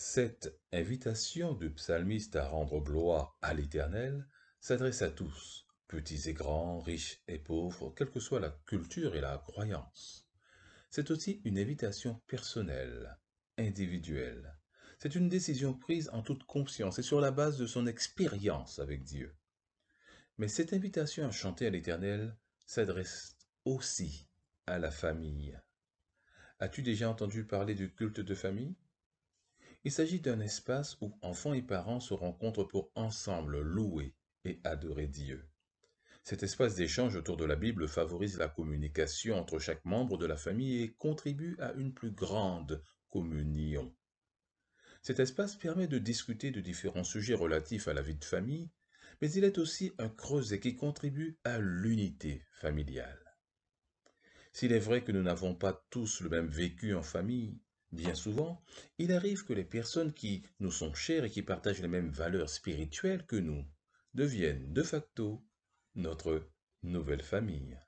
Cette invitation du psalmiste à rendre gloire à l'Éternel s'adresse à tous, petits et grands, riches et pauvres, quelle que soit la culture et la croyance. C'est aussi une invitation personnelle, individuelle. C'est une décision prise en toute conscience et sur la base de son expérience avec Dieu. Mais cette invitation à chanter à l'Éternel s'adresse aussi à la famille. As-tu déjà entendu parler du culte de famille il s'agit d'un espace où enfants et parents se rencontrent pour ensemble louer et adorer Dieu. Cet espace d'échange autour de la Bible favorise la communication entre chaque membre de la famille et contribue à une plus grande communion. Cet espace permet de discuter de différents sujets relatifs à la vie de famille, mais il est aussi un creuset qui contribue à l'unité familiale. S'il est vrai que nous n'avons pas tous le même vécu en famille, Bien souvent, il arrive que les personnes qui nous sont chères et qui partagent les mêmes valeurs spirituelles que nous deviennent de facto notre nouvelle famille.